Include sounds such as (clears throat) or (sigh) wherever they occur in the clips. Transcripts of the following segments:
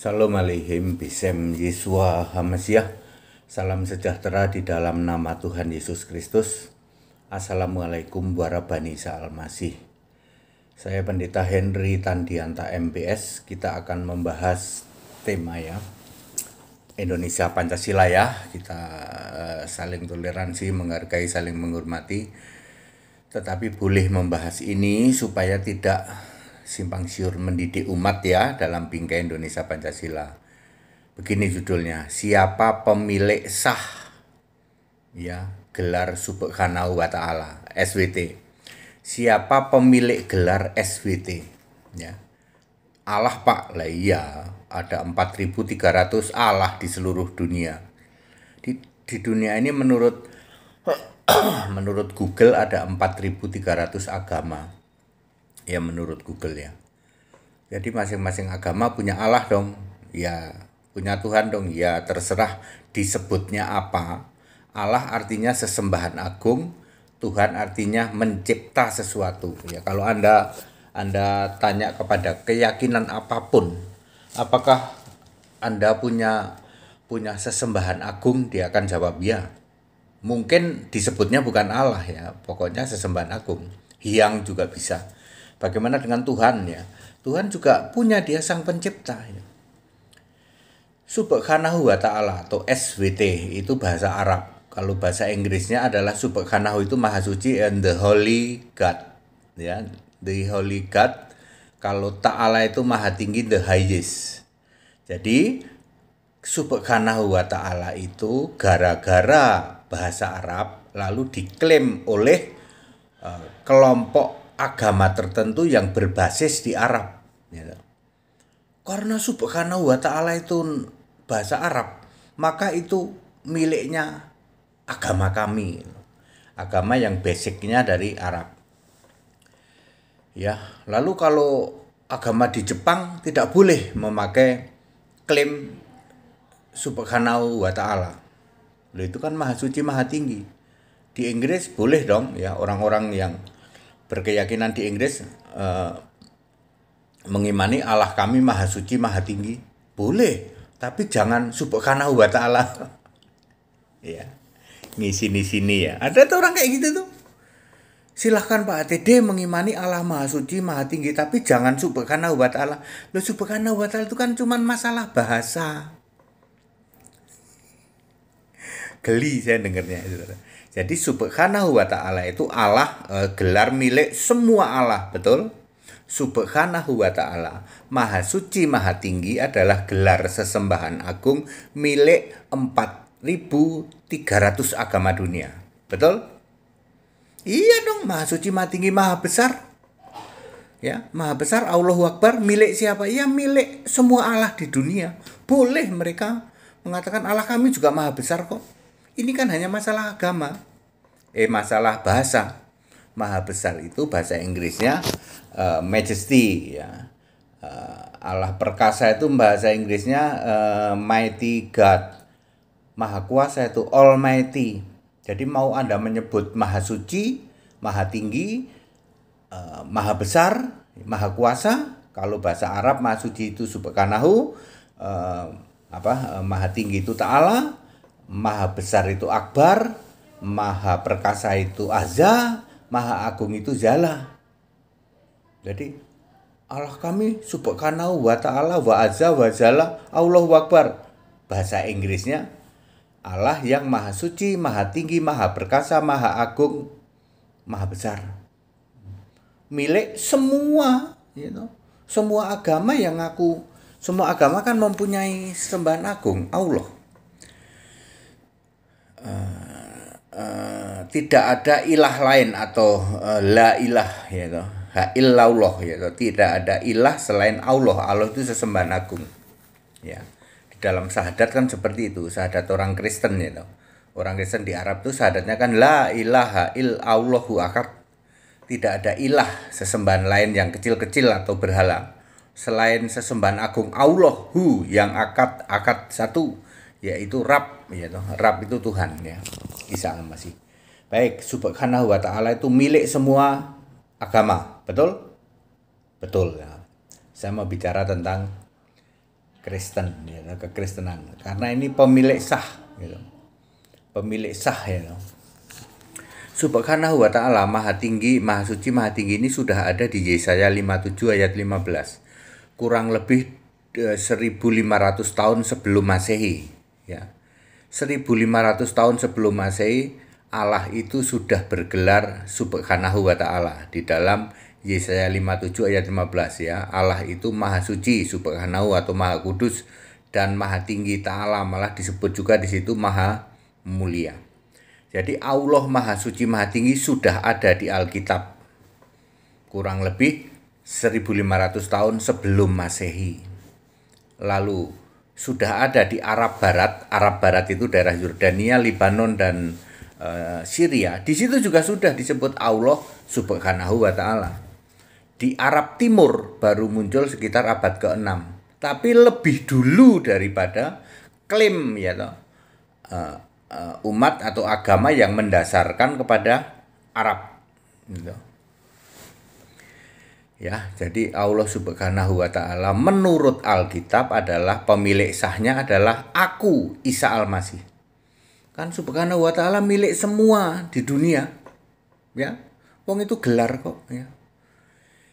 Salam alaihim bisem Yesua Hamasyah Salam sejahtera di dalam nama Tuhan Yesus Kristus. Assalamualaikum warahmatullahi wabarakatuh. Saya Pendeta Henry Tandianta MPS. Kita akan membahas tema ya Indonesia Pancasila ya kita eh, saling toleransi menghargai saling menghormati tetapi boleh membahas ini supaya tidak simpang siur mendidik umat ya dalam bingkai Indonesia Pancasila. Begini judulnya, siapa pemilik sah ya gelar Subhanahu wa taala SWT. Siapa pemilik gelar SWT ya. Allah Pak lah iya ada 4.300 Allah di seluruh dunia. Di, di dunia ini menurut (clears throat) menurut Google ada 4.300 agama ya menurut Google ya jadi masing-masing agama punya Allah dong ya punya Tuhan dong ya terserah disebutnya apa Allah artinya sesembahan agung Tuhan artinya mencipta sesuatu ya kalau anda anda tanya kepada keyakinan apapun apakah anda punya punya sesembahan agung dia akan jawab ya mungkin disebutnya bukan Allah ya pokoknya sesembahan agung hiang juga bisa Bagaimana dengan Tuhan ya? Tuhan juga punya dia sang pencipta. Ya. Subhanahu wa ta'ala atau SWT itu bahasa Arab. Kalau bahasa Inggrisnya adalah Subhanahu itu maha suci and the holy God. Ya, the holy God. Kalau ta'ala itu maha tinggi the highest. Jadi Subhanahu wa ta'ala itu gara-gara bahasa Arab lalu diklaim oleh uh, kelompok agama tertentu yang berbasis di Arab. Ya. Karena subhanahu wa ta'ala itu bahasa Arab, maka itu miliknya agama kami. Agama yang basicnya dari Arab. Ya, lalu kalau agama di Jepang tidak boleh memakai klaim subhanahu wa ta'ala. itu kan maha suci, maha tinggi. Di Inggris boleh dong ya orang-orang yang berkeyakinan di Inggris eh, mengimani Allah kami maha suci maha tinggi boleh tapi jangan karena wa Allah (laughs) ya ngisi sini ya ada tuh orang kayak gitu tuh silahkan Pak ATD mengimani Allah Maha Suci Maha Tinggi tapi jangan subhanahu wa ta'ala lo subhanahu wa ta'ala itu kan cuman masalah bahasa geli saya dengernya saudara jadi subhanahu wa ta'ala itu Allah e, gelar milik semua Allah, betul? Subhanahu wa ta'ala, maha suci, maha tinggi adalah gelar sesembahan agung milik 4.300 agama dunia, betul? Iya dong, maha suci, maha tinggi, maha besar. Ya, maha besar Allah Akbar milik siapa? Ya milik semua Allah di dunia. Boleh mereka mengatakan Allah kami juga maha besar kok ini kan hanya masalah agama. Eh masalah bahasa. Maha besar itu bahasa Inggrisnya uh, majesty ya. Uh, Allah perkasa itu bahasa Inggrisnya uh, mighty God. Maha kuasa itu almighty. Jadi mau Anda menyebut maha suci, maha tinggi, uh, maha besar, maha kuasa, kalau bahasa Arab maha suci itu subhanahu, uh, apa uh, maha tinggi itu ta'ala, Maha besar itu Akbar, Maha perkasa itu Azza, Maha agung itu Zala. Jadi Allah kami subhanahu wa ta'ala wa azza wa zala Allah wakbar. Bahasa Inggrisnya Allah yang maha suci, maha tinggi, maha perkasa, maha agung, maha besar. Milik semua, you know, semua agama yang aku, semua agama kan mempunyai sembahan agung, Allah uh, tidak ada ilah lain atau uh, la ilah yaitu ha illallah yaitu tidak ada ilah selain Allah Allah itu sesembahan agung ya di dalam sahadat kan seperti itu sahadat orang Kristen yaitu orang Kristen di Arab tuh sahadatnya kan la ilaha illallahu akad tidak ada ilah sesembahan lain yang kecil-kecil atau berhala selain sesembahan agung Allahu yang akad akad satu yaitu Rab ya toh. Rab itu Tuhan ya Isa Masih baik subhanahu wa taala itu milik semua agama betul betul ya. saya mau bicara tentang Kristen ya kekristenan karena ini pemilik sah gitu pemilik sah ya toh. Subhanahu wa ta'ala maha tinggi, maha suci, maha tinggi ini sudah ada di Yesaya 57 ayat 15 Kurang lebih 1500 eh, tahun sebelum masehi ya 1500 tahun sebelum Masehi Allah itu sudah bergelar subhanahu wa ta'ala di dalam Yesaya 57 ayat 15 ya Allah itu maha suci subhanahu atau maha kudus dan maha tinggi ta'ala malah disebut juga di situ maha mulia jadi Allah maha suci maha tinggi sudah ada di Alkitab kurang lebih 1500 tahun sebelum masehi lalu sudah ada di Arab Barat. Arab Barat itu daerah Yordania, Lebanon dan e, Syria. Di situ juga sudah disebut Allah Subhanahu wa taala. Di Arab Timur baru muncul sekitar abad ke-6. Tapi lebih dulu daripada klaim ya toh, e, e, umat atau agama yang mendasarkan kepada Arab gitu. Ya, jadi Allah Subhanahu wa taala menurut Alkitab adalah pemilik sahnya adalah aku Isa Al-Masih. Kan Subhanahu wa taala milik semua di dunia. Ya. Wong itu gelar kok, ya.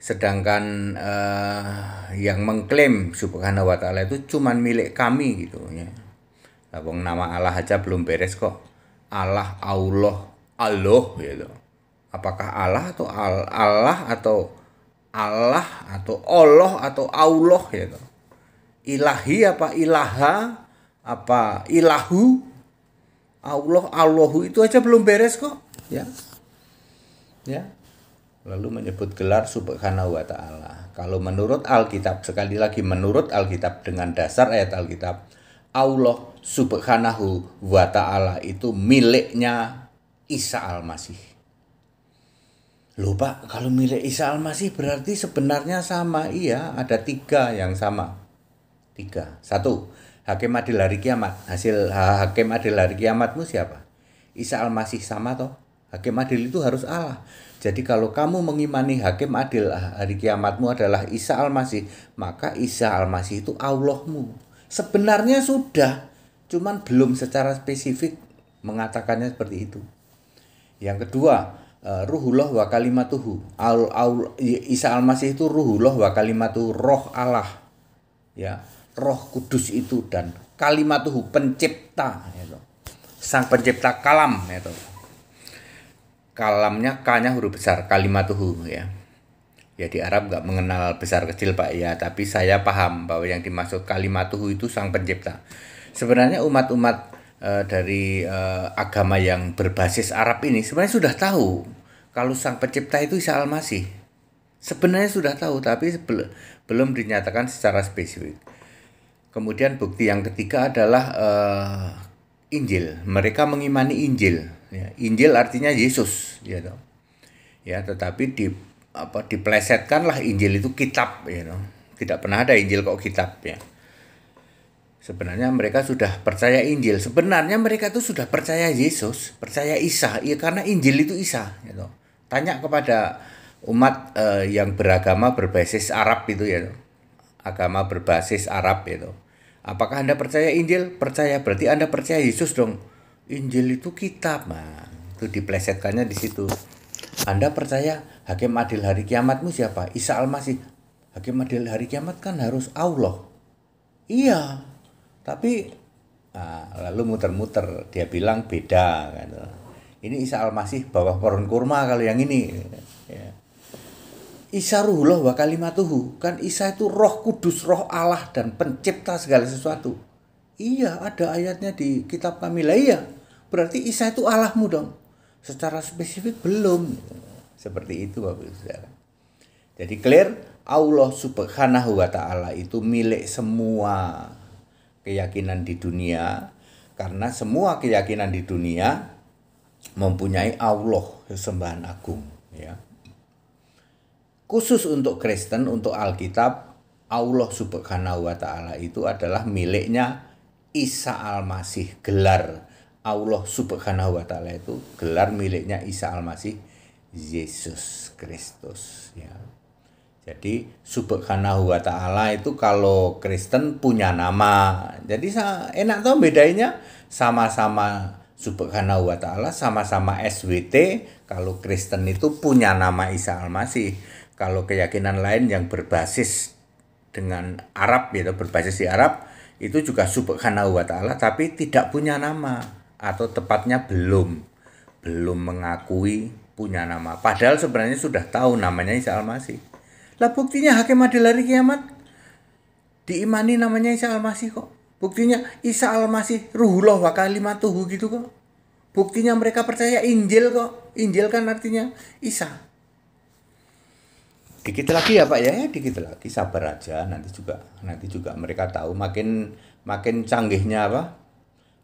Sedangkan uh, yang mengklaim Subhanahu wa taala itu cuman milik kami gitu ya. wong nama Allah aja belum beres kok. Allah Allah Allah gitu. Apakah Allah atau Allah atau Allah atau Allah atau Allah gitu. Ilahi apa ilaha apa ilahu Allah Allahu itu aja belum beres kok ya ya lalu menyebut gelar subhanahu wa ta'ala kalau menurut Alkitab sekali lagi menurut Alkitab dengan dasar ayat Alkitab Allah subhanahu wa ta'ala itu miliknya Isa Al-Masih Loh Pak, kalau milik Isa Al-Masih berarti sebenarnya sama. Iya, ada tiga yang sama. Tiga. Satu, Hakim Adil Hari Kiamat. Hasil Hakim Adil Hari Kiamatmu siapa? Isa Al-Masih sama toh? Hakim Adil itu harus Allah. Jadi kalau kamu mengimani Hakim Adil ah, hari kiamatmu adalah Isa Al-Masih, maka Isa Al-Masih itu Allahmu. Sebenarnya sudah, cuman belum secara spesifik mengatakannya seperti itu. Yang kedua, Eh, ruhullah wa kalimatuhu. Al, al, Isa Al-Masih itu ruhullah wa kalimatuhu, roh Allah. Ya, roh kudus itu dan kalimatuhu pencipta itu. Ya sang pencipta kalam itu. Ya Kalamnya kanya nya huruf besar, kalimatuhu ya. Ya di Arab nggak mengenal besar kecil Pak ya, tapi saya paham bahwa yang dimaksud kalimatuhu itu sang pencipta. Sebenarnya umat-umat Eh, dari uh, agama yang berbasis Arab ini sebenarnya sudah tahu kalau sang pencipta itu Isa Al-Masih. Sebenarnya sudah tahu tapi belum dinyatakan secara spesifik. Kemudian bukti yang ketiga adalah uh, Injil. Mereka mengimani Injil. Ya, Injil artinya Yesus, ya you know. Ya, tetapi di apa diplesetkanlah Injil itu kitab, ya you know. Tidak pernah ada Injil kok kitab ya. Sebenarnya mereka sudah percaya Injil. Sebenarnya mereka itu sudah percaya Yesus, percaya Isa. Ya karena Injil itu Isa. Gitu. Tanya kepada umat eh, yang beragama berbasis Arab itu ya, agama berbasis Arab itu. Apakah anda percaya Injil? Percaya berarti anda percaya Yesus dong. Injil itu kitab, nah itu diplesetkannya di situ. Anda percaya hakim adil hari kiamatmu siapa? Isa Almasih. Hakim adil hari kiamat kan harus Allah. Iya, tapi nah, lalu muter-muter dia bilang beda kan Ini Isa Al-Masih bawah pohon kurma kalau yang ini. Ya. Isa ruhullah wa kalimatuhu. Kan Isa itu roh kudus, roh Allah dan pencipta segala sesuatu. Iya, ada ayatnya di kitab kami. Lah iya, berarti Isa itu Allahmu dong. Secara spesifik belum. Seperti itu Bapak Ibu Saudara. Jadi clear, Allah Subhanahu wa taala itu milik semua keyakinan di dunia karena semua keyakinan di dunia mempunyai Allah sesembahan agung ya. Khusus untuk Kristen untuk Alkitab Allah Subhanahu wa taala itu adalah miliknya Isa Al-Masih gelar Allah Subhanahu wa taala itu gelar miliknya Isa Al-Masih Yesus Kristus ya. Jadi subhanahu wa ta'ala itu kalau Kristen punya nama. Jadi enak tau bedanya sama-sama subhanahu wa ta'ala sama-sama SWT. Kalau Kristen itu punya nama Isa Al-Masih. Kalau keyakinan lain yang berbasis dengan Arab, gitu berbasis di Arab, itu juga subhanahu wa ta'ala tapi tidak punya nama. Atau tepatnya belum. Belum mengakui punya nama. Padahal sebenarnya sudah tahu namanya Isa Al-Masih. Lah buktinya hakim adil hari kiamat diimani namanya Isa Al-Masih kok. Buktinya Isa Al-Masih ruhullah wa kalimatuhu gitu kok. Buktinya mereka percaya Injil kok. Injil kan artinya Isa. Dikit lagi ya Pak ya, dikit lagi sabar aja nanti juga nanti juga mereka tahu makin makin canggihnya apa?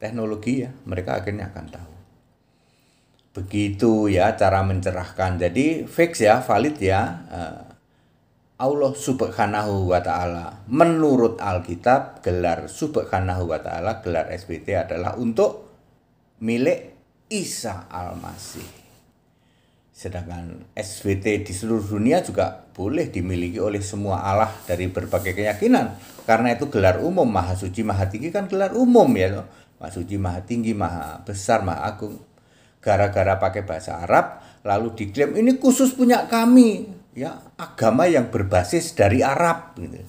teknologi ya, mereka akhirnya akan tahu. Begitu ya cara mencerahkan. Jadi fix ya, valid ya. Eh, Allah Subhanahu wa taala. Menurut Alkitab, gelar Subhanahu wa taala, gelar SBT adalah untuk milik Isa Al-Masih. Sedangkan SBT di seluruh dunia juga boleh dimiliki oleh semua Allah dari berbagai keyakinan. Karena itu gelar umum, Maha Suci, Maha Tinggi kan gelar umum ya. Loh. Maha Suci, Maha Tinggi, Maha Besar, Maha Agung. Gara-gara pakai bahasa Arab, lalu diklaim ini khusus punya kami ya agama yang berbasis dari Arab gitu.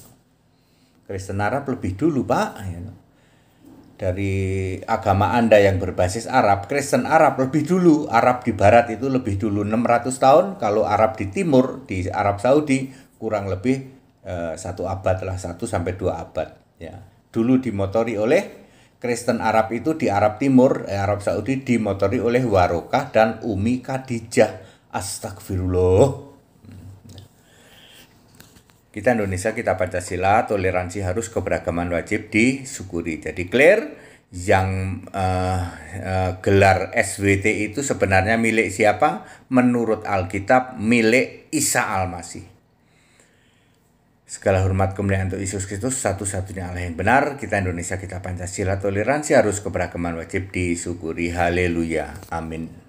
Kristen Arab lebih dulu pak ya. dari agama anda yang berbasis Arab Kristen Arab lebih dulu Arab di Barat itu lebih dulu 600 tahun kalau Arab di Timur di Arab Saudi kurang lebih eh, satu abad lah satu sampai dua abad ya dulu dimotori oleh Kristen Arab itu di Arab Timur eh, Arab Saudi dimotori oleh Warokah dan Umi Khadijah Astagfirullah kita Indonesia kita Pancasila toleransi harus keberagaman wajib disyukuri jadi clear yang uh, uh, gelar SWT itu sebenarnya milik siapa? Menurut Alkitab milik Isa Almasih Segala hormat kemuliaan untuk Yesus Kristus, satu-satunya Allah yang benar. Kita Indonesia, kita Pancasila, toleransi harus keberagaman wajib disyukuri. Haleluya. Amin.